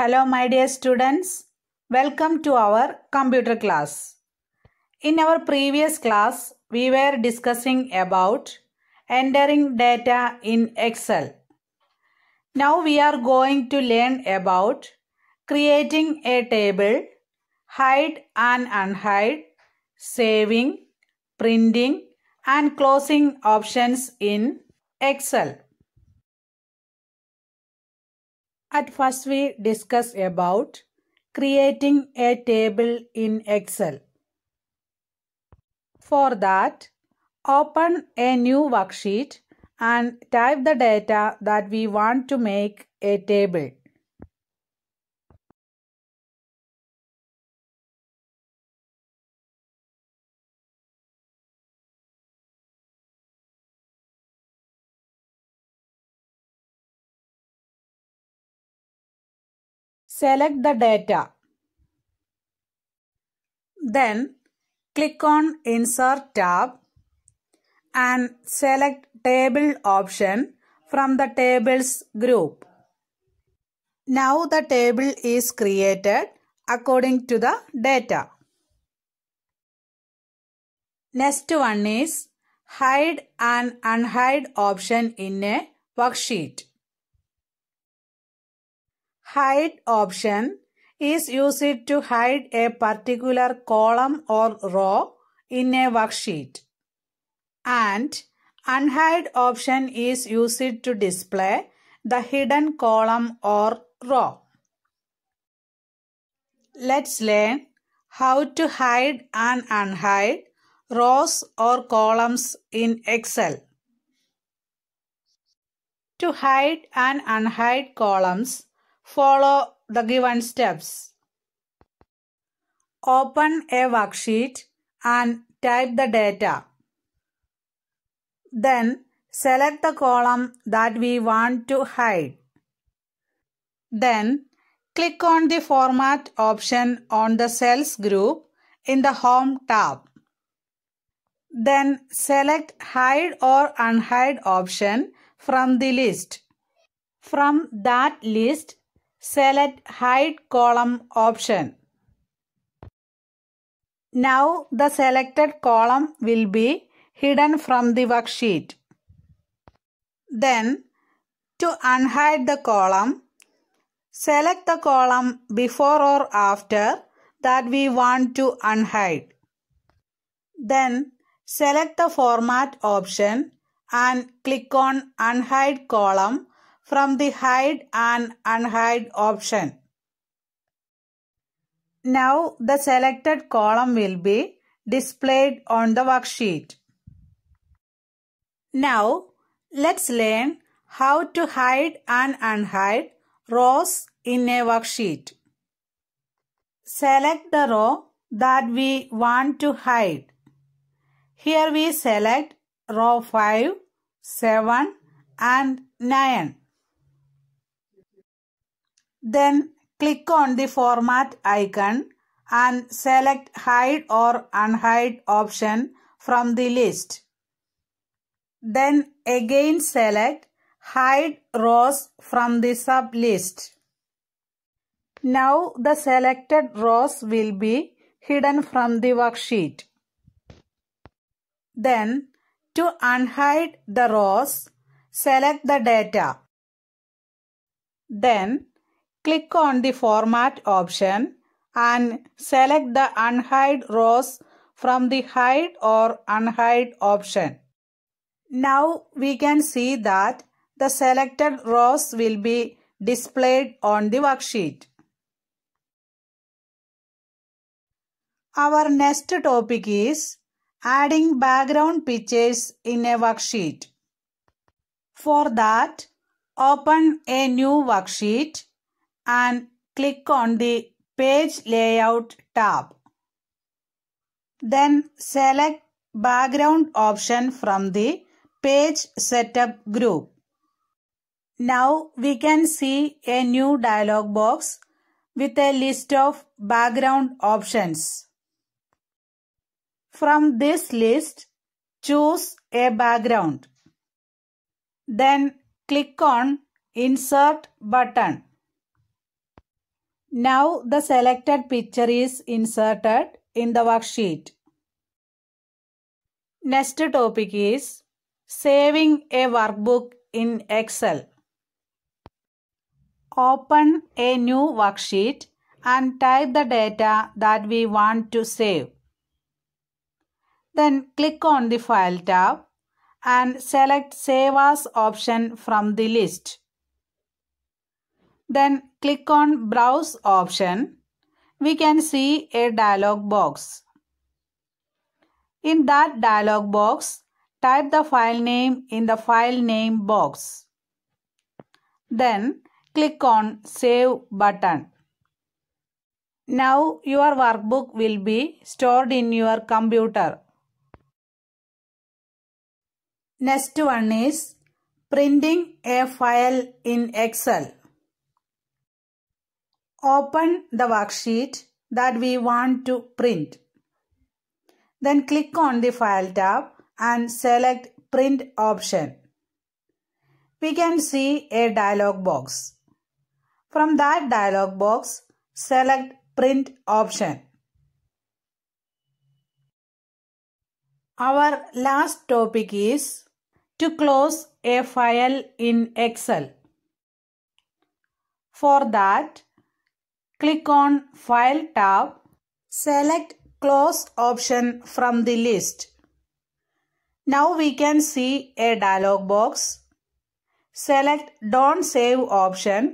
Hello my dear students. Welcome to our computer class. In our previous class, we were discussing about entering data in Excel. Now we are going to learn about creating a table, hide and unhide, saving, printing and closing options in Excel. At first we discuss about creating a table in Excel. For that, open a new worksheet and type the data that we want to make a table. Select the data. Then click on Insert tab and select Table option from the Tables group. Now the table is created according to the data. Next one is Hide and Unhide option in a worksheet. Hide option is used to hide a particular column or row in a worksheet. And unhide option is used to display the hidden column or row. Let's learn how to hide and unhide rows or columns in Excel. To hide and unhide columns, Follow the given steps. Open a worksheet and type the data. Then select the column that we want to hide. Then click on the format option on the cells group in the home tab. Then select hide or unhide option from the list. From that list, select hide column option. Now the selected column will be hidden from the worksheet. Then to unhide the column, select the column before or after that we want to unhide. Then select the format option and click on unhide column from the hide and unhide option. Now the selected column will be displayed on the worksheet. Now let's learn how to hide and unhide rows in a worksheet. Select the row that we want to hide. Here we select row 5, 7 and 9. Then click on the format icon and select hide or unhide option from the list. Then again select hide rows from the sub list. Now the selected rows will be hidden from the worksheet. Then to unhide the rows, select the data. Then click on the format option and select the unhide rows from the hide or unhide option. Now we can see that the selected rows will be displayed on the worksheet. Our next topic is adding background pictures in a worksheet. For that, Open a new worksheet and click on the Page Layout tab. Then select Background option from the Page Setup group. Now we can see a new dialog box with a list of background options. From this list, choose a background. Then click on insert button. Now the selected picture is inserted in the worksheet. Next topic is saving a workbook in Excel. Open a new worksheet and type the data that we want to save. Then click on the File tab and select Save As option from the list. Then click on Browse option. We can see a dialog box. In that dialog box, type the file name in the file name box. Then click on Save button. Now your workbook will be stored in your computer. Next one is printing a file in Excel. Open the worksheet that we want to print. Then click on the file tab and select print option. We can see a dialog box. From that dialog box, select print option. Our last topic is to close a file in Excel. For that, click on File tab. Select Close option from the list. Now we can see a dialog box. Select Don't Save option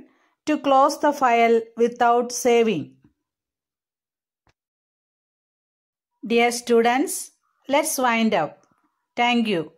to close the file without saving. Dear students, let's wind up. Thank you.